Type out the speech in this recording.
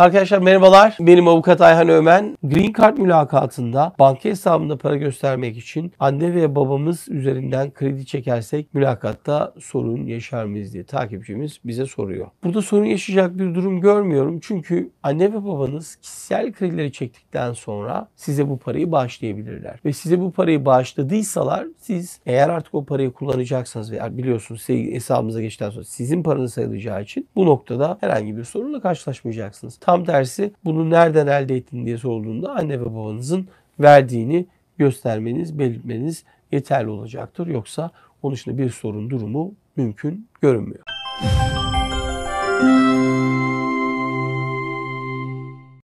Arkadaşlar merhabalar. Benim avukat Ayhan Ömen. Green Card mülakatında banka hesabımda para göstermek için anne ve babamız üzerinden kredi çekersek mülakatta sorun yaşar mıyız diye takipçimiz bize soruyor. Burada sorun yaşayacak bir durum görmüyorum. Çünkü anne ve babanız kişisel kredileri çektikten sonra size bu parayı bağışlayabilirler. Ve size bu parayı bağışladıysalar siz eğer artık o parayı kullanacaksanız veya biliyorsunuz hesabımıza geçtikten sonra sizin paranız sayılacağı için bu noktada herhangi bir sorunla karşılaşmayacaksınız. Tam tersi bunu nereden elde ettin diye sorulduğunda anne ve babanızın verdiğini göstermeniz, belirtmeniz yeterli olacaktır. Yoksa onun için bir sorun durumu mümkün görünmüyor.